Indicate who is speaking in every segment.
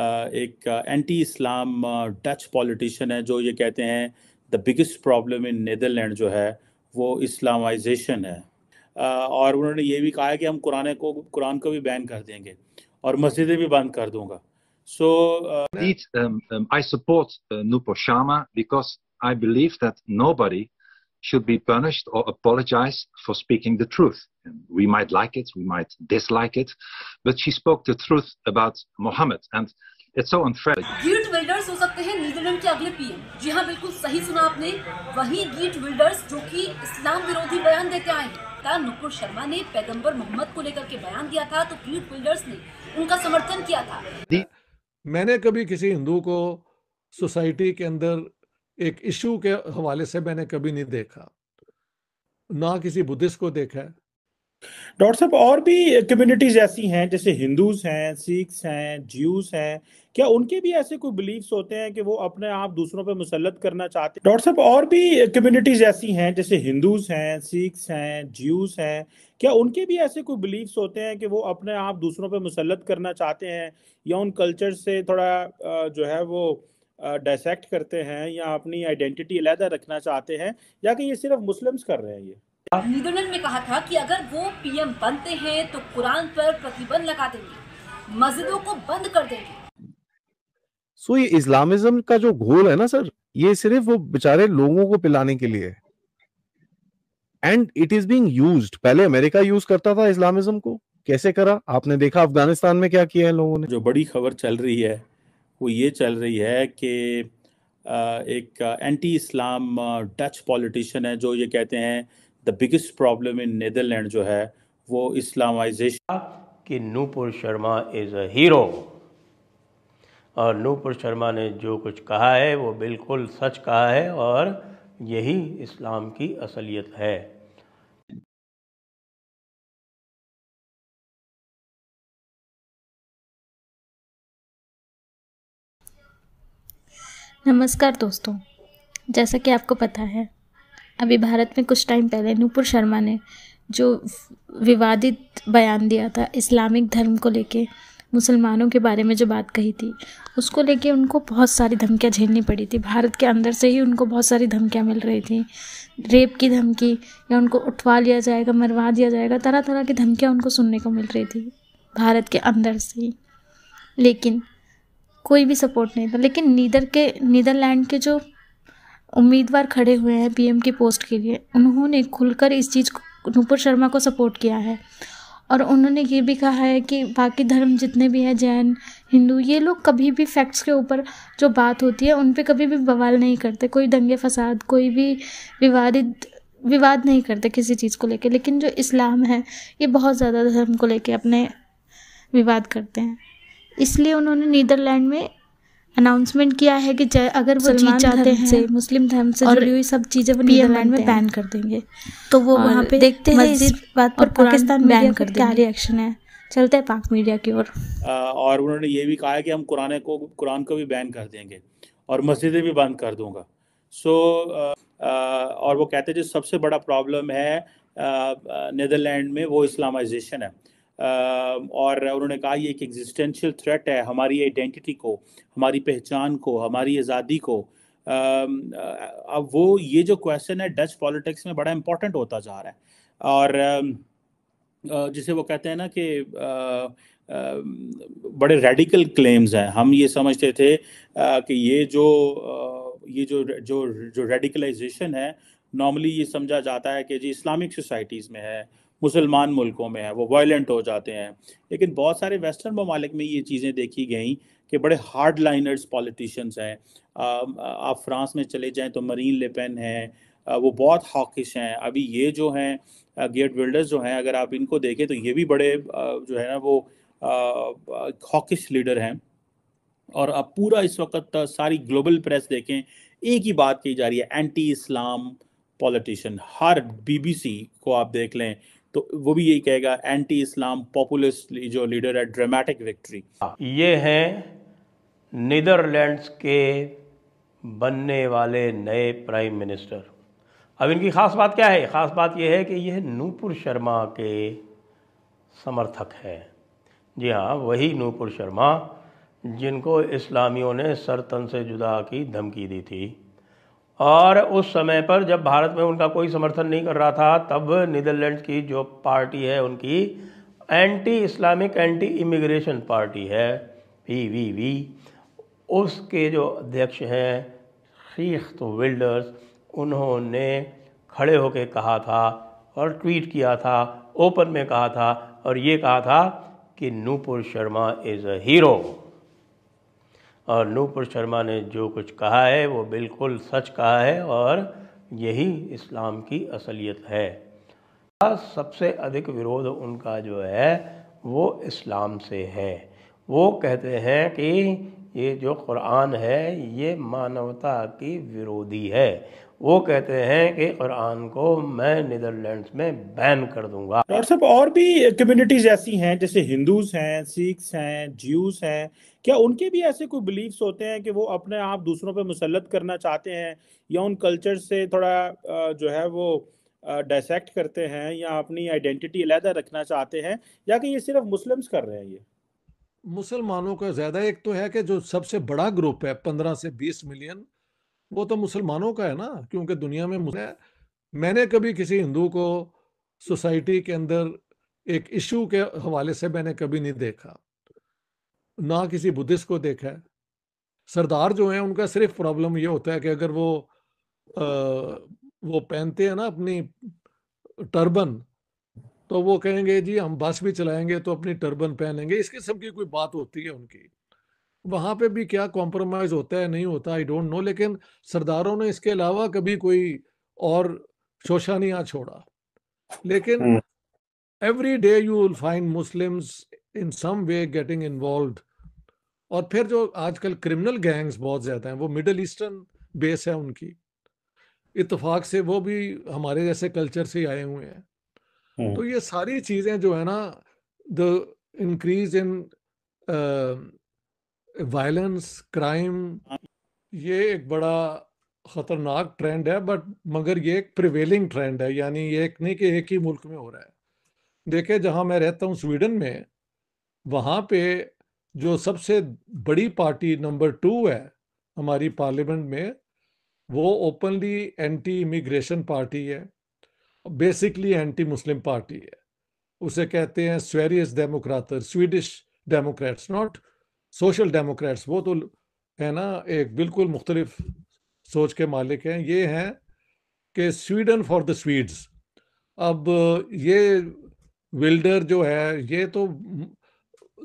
Speaker 1: एक एंटी इस्लाम Dutch politician है जो ये कहते हैं the biggest problem in Netherland जो है वो इस्लामाइजेशन है और उन्होंने ये भी कहा है कि हम कुरान को कुरान को भी बैन कर देंगे और मस्जिदें भी बंद कर दूंगा so I support Nupur Sharma because I believe that nobody should be punished or apologized for speaking the truth. we might like it, we might dislike it, but she spoke the truth about Muhammad, and it's so unfair.
Speaker 2: Geert welders हो सकते हैं Netherlands के अगले PM जी बिल्कुल सही सुना आपने वही गीट वेल्डर्स जो कि इस्लाम विरोधी बयान देते आए का नुपुर शर्मा ने पैगंबर मोहम्मद को लेकर के बयान दिया था तो गीट वेल्डर्स ने उनका समर्थन किया था
Speaker 3: मैंने कभी किसी हिंदू को सोसाइटी के अंदर एक इशू के हवाले से मैंने कभी नहीं देखा ना किसी बुद्धिस्ट को देखा है
Speaker 1: डॉक्टर साहब और भी कम्युनिटीज ऐसी हैं जैसे हिंदूज हैं सिख्स हैं ज्यूज हैं क्या उनके भी ऐसे कोई बिलीव्स होते हैं कि वो अपने आप दूसरों पे मुसलत करना चाहते हैं डॉक्टर साहब और भी कम्युनिटीज ऐसी हैं जैसे हिंदूज हैं सिख्स हैं ज्यूज हैं क्या उनके भी ऐसे कोई बिलीव्स होते हैं कि वो अपने आप दूसरों पर मुसलत करना चाहते हैं या उन कल्चर से थोड़ा जो है वो डायसेक्ट करते हैं या अपनी आइडेंटिटी अलहदा रखना चाहते हैं या कि ये सिर्फ मुस्लिम्स कर रहे हैं ये लीडरनल ने कहा
Speaker 2: था कि अगर वो पीएम बनते हैं तो कुरान पर प्रतिबंध लगा देंगे मस्जिदों को बंद कर देंगे
Speaker 4: सो ये इस्लामिज्म का जो घोल है ना सर ये सिर्फ वो बेचारे लोगों को पिलाने के लिए and it is being used पहले अमेरिका यूज करता था इस्लामिज्म को कैसे करा आपने देखा अफगानिस्तान में क्या किया है लोगों ने जो बड़ी खबर चल
Speaker 1: रही है वो ये चल रही है कि एक एंटी इस्लाम डच पॉलिटिशियन है जो ये कहते हैं the biggest problem in Netherland जो है वो इस्लामाइजेशन
Speaker 5: कि Nupur Sharma is a hero और नूपुर शर्मा ने जो कुछ कहा है वो बिल्कुल सच कहा है और
Speaker 2: यही इस्लाम की असलियत है नमस्कार दोस्तों जैसा कि आपको पता है अभी भारत में कुछ टाइम पहले नूपुर शर्मा ने जो विवादित बयान दिया था इस्लामिक धर्म को लेके मुसलमानों के बारे में जो बात कही थी उसको लेके उनको बहुत सारी धमकियाँ झेलनी पड़ी थी भारत के अंदर से ही उनको बहुत सारी धमकियाँ मिल रही थी रेप की धमकी या उनको उठवा लिया जाएगा मरवा दिया जाएगा तरह तरह की धमकियाँ उनको सुनने को मिल रही थी भारत के अंदर से ही लेकिन कोई भी सपोर्ट नहीं था लेकिन नीदर के नीदरलैंड के जो उम्मीदवार खड़े हुए हैं पीएम की पोस्ट के लिए उन्होंने खुलकर इस चीज़ को नूपुर शर्मा को सपोर्ट किया है और उन्होंने ये भी कहा है कि बाकी धर्म जितने भी हैं जैन हिंदू ये लोग कभी भी फैक्ट्स के ऊपर जो बात होती है उन पर कभी भी बवाल नहीं करते कोई दंगे फसाद कोई भी विवादित विवाद नहीं करते किसी चीज़ को लेकर लेकिन जो इस्लाम है ये बहुत ज़्यादा धर्म को लेकर अपने विवाद करते हैं इसलिए उन्होंने नीदरलैंड में अनाउंसमेंट किया है कि अगर वो जीत जाते हैं से, मुस्लिम धर्म से जुड़ी हुई सब चीज़ें वो नीदरलैंड में बैन कर देंगे तो वो वहाँ पे देखते हैं इस बात पर पाकिस्तान बैन कर क्या रिएक्शन है चलते हैं पाक मीडिया की ओर
Speaker 1: और उन्होंने ये भी कहा है कि हम कुरान को कुरान को भी बैन कर देंगे और मस्जिदें भी बंद कर दूंगा सो और वो कहते हैं जो सबसे बड़ा प्रॉब्लम है नीदरलैंड में वो इस्लामाइजेशन है और उन्होंने कहा ये एक एग्जिस्टेंशियल थ्रेट है हमारी आइडेंटिटी को हमारी पहचान को हमारी आज़ादी को अब वो ये जो क्वेश्चन है डच पॉलिटिक्स में बड़ा इम्पोर्टेंट होता जा रहा है और जिसे वो कहते हैं ना कि बड़े रेडिकल क्लेम्स हैं हम ये समझते थे कि ये जो ये जो जो जो रेडिकलाइजेशन है नॉर्मली ये समझा जाता है कि जी इस्लामिक सोसाइटीज़ में है मुसलमान मुल्कों में है वो वायलेंट हो जाते हैं लेकिन बहुत सारे वेस्टर्न ममालिक में ये चीज़ें देखी गई कि बड़े हार्ड लाइनर्स पॉलिटिशियंस हैं आप फ्रांस में चले जाएँ तो मरीन लेपेन हैं वो बहुत हॉकिश हैं अभी ये जो हैं गेट बिल्डर्स जो हैं अगर आप इनको देखें तो ये भी बड़े जो है ना वो हॉकिश लीडर हैं और अब पूरा इस वक्त सारी ग्लोबल प्रेस देखें एक ही बात की जा रही है एंटी इस्लाम पॉलिटिशियन हर बीबीसी को आप देख लें तो वो भी यही कहेगा एंटी इस्लाम पॉपुलिस्ट जो लीडर है ड्रामेटिक विक्ट्री
Speaker 5: ये हैं नीदरलैंड्स के बनने वाले नए प्राइम मिनिस्टर अब इनकी ख़ास बात क्या है ख़ास बात यह है कि यह नूपुर शर्मा के समर्थक हैं जी हाँ वही नूपुर शर्मा जिनको इस्लामियों ने सरतन से जुदा की धमकी दी थी और उस समय पर जब भारत में उनका कोई समर्थन नहीं कर रहा था तब नीदरलैंड की जो पार्टी है उनकी anti Islamic anti immigration party है पी वी वी उसके जो अध्यक्ष हैं शीख्त तो विल्डर्स उन्होंने खड़े होकर कहा था और ट्वीट किया था ओपन में कहा था और ये कहा था कि Nupur Sharma is a hero और नूपुर शर्मा ने जो कुछ कहा है वो बिल्कुल सच कहा है और यही इस्लाम की असलियत है सबसे अधिक विरोध उनका जो है वो इस्लाम से है वो कहते हैं कि ये जो कुरान है ये मानवता की विरोधी है वो कहते हैं कि कुरान को मैं नीदरलैंड्स में बैन कर दूंगा डॉक्टर साहब और
Speaker 1: भी कम्युनिटीज ऐसी हैं जैसे हिंदूज हैं सिख्स हैं ज्यूज हैं क्या उनके भी ऐसे कोई बिलीव्स होते हैं कि वो अपने आप दूसरों पे मुसलत करना चाहते हैं या उन कल्चर से थोड़ा जो है वो डायसेक्ट करते हैं या अपनी आइडेंटिटी अलहदा रखना चाहते हैं या कि ये सिर्फ मुस्लिम्स कर रहे हैं ये
Speaker 3: मुसलमानों का ज़्यादा एक तो है कि जो सबसे बड़ा ग्रुप है पंद्रह से बीस मिलियन वो तो मुसलमानों का है ना क्योंकि दुनिया में मैंने कभी किसी हिंदू को सोसाइटी के अंदर एक इशू के हवाले से मैंने कभी नहीं देखा ना किसी बुद्धिस्ट को देखा है सरदार जो है उनका सिर्फ प्रॉब्लम ये होता है कि अगर वो आ, वो पहनते हैं ना अपनी टर्बन तो वो कहेंगे जी हम बस भी चलाएंगे तो अपनी टर्बन पहनेंगे इस किस्म की कोई बात होती है उनकी वहाँ पे भी क्या कॉम्प्रोमाइज़ होता है नहीं होता आई डोंट नो लेकिन सरदारों ने इसके अलावा कभी कोई और शोशा नहीं आ छोड़ा लेकिन every day you will find Muslims in some way getting involve और फिर जो आजकल क्रिमिनल गैंग्स बहुत ज़्यादा हैं वो मिडल ईस्टर्न बेस है उनकी इतफाक से वो भी हमारे जैसे कल्चर से आए हुए हैं हम्म। तो ये सारी चीजें जो है ना the increase in violence crime ये एक बड़ा खतरनाक ट्रेंड है बट मगर ये एक प्रिवेलिंग ट्रेंड है यानी ये एक नहीं कि एक ही मुल्क में हो रहा है देखे जहां मैं रहता हूँ स्वीडन में वहाँ पे जो सबसे बड़ी पार्टी नंबर टू है हमारी पार्लियामेंट में वो ओपनली एंटी इमिग्रेशन पार्टी है बेसिकली एंटी मुस्लिम पार्टी है उसे कहते हैं Sverigedemokraterna Swedish Democrats not Social Democrats वो तो है ना एक बिल्कुल मुख्तलिफ सोच के मालिक हैं ये हैं कि स्वीडन फॉर द स्वीड्स अब ये विल्डर जो है ये तो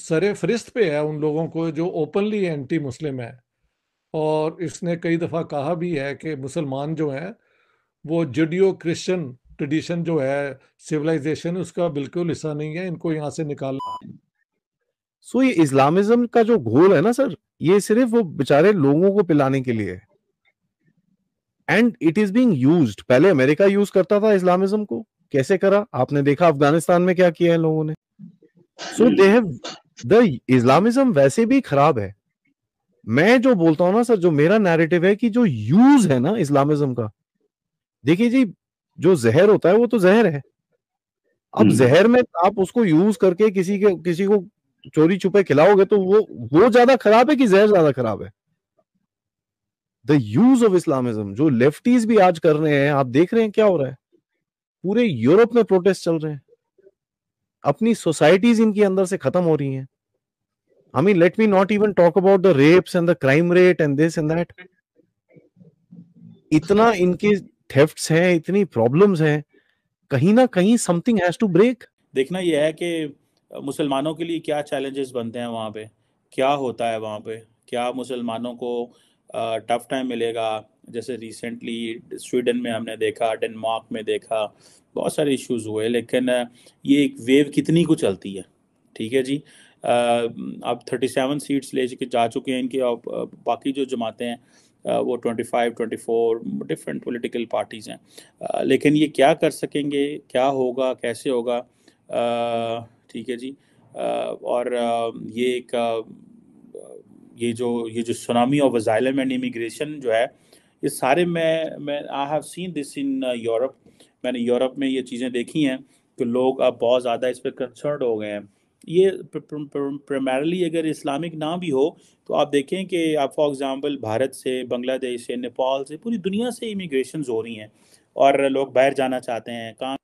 Speaker 3: सरे फरिस्त पे है उन लोगों को जो ओपनली एंटी मुस्लिम है और इसने कई दफ़ा कहा भी है कि मुसलमान जो हैं वो जडियो क्रिश्चन ट्रेडिशन जो है सिविलाइजेशन उसका बिल्कुल हिस्सा नहीं है इनको यहाँ से निकालना
Speaker 4: सो so, ये इस्लामिज्म का जो घोल है ना सर ये सिर्फ वो बेचारे लोगों को पिलाने के लिए and it is being used पहले अमेरिका यूज करता था इस्लामिज्म को कैसे करा आपने देखा अफगानिस्तान में क्या किया है लोगों ने so they have the Islamism वैसे भी खराब है मैं जो बोलता हूँ ना सर जो मेरा नैरेटिव है कि जो यूज है ना इस्लामिज्म का देखिए जी जो जहर होता है वो तो जहर है अब हम्म। जहर में आप उसको यूज करके किसी के किसी को चोरी छुपे खिलाओगे तो वो वो ज्यादा खराब है कि जहर ज्यादा खराब है द यूज ऑफ इस्लामिज्म जो लेफ्टीज भी आज कर रहे हैं आप देख रहे हैं क्या हो रहा है पूरे यूरोप में प्रोटेस्ट चल रहे हैं अपनी सोसाइटीज इनके अंदर से खत्म हो रही हैं I mean let me not even talk about the rapes and the crime rate and this and that इतना इनके थेफ्ट्स हैं इतनी प्रॉब्लम्स हैं कहीं ना कहीं समथिंग हैज टू ब्रेक देखना
Speaker 1: यह है कि मुसलमानों के लिए क्या चैलेंजेस बनते हैं वहाँ पे क्या होता है वहाँ पे क्या मुसलमानों को टफ टाइम मिलेगा जैसे रिसेंटली स्वीडन में हमने देखा डेनमार्क में देखा बहुत सारे इश्यूज हुए लेकिन ये एक वेव कितनी को चलती है ठीक है जी अब थर्टी सेवन सीट्स ले जा चुके हैं इनके और बाकी जो जमातें हैं वो 25, 24 डिफरेंट पॉलिटिकल पार्टीज़ हैं लेकिन ये क्या कर सकेंगे क्या होगा कैसे होगा ठीक है जी और ये एक ये जो ये जो tsunami of asylum and immigration जो है ये सारे मैं मैं I have seen this in Europe मैंने यूरोप में ये चीज़ें देखी हैं कि लोग अब बहुत ज़्यादा इस पर कंसर्न हो गए हैं ये प्राइमरली अगर इस्लामिक ना भी हो तो आप देखें कि आप फॉर एग्ज़ाम्पल भारत से बांग्लादेश से नेपाल से पूरी दुनिया से इमिग्रेशन
Speaker 4: हो रही हैं और लोग बाहर जाना चाहते हैं काम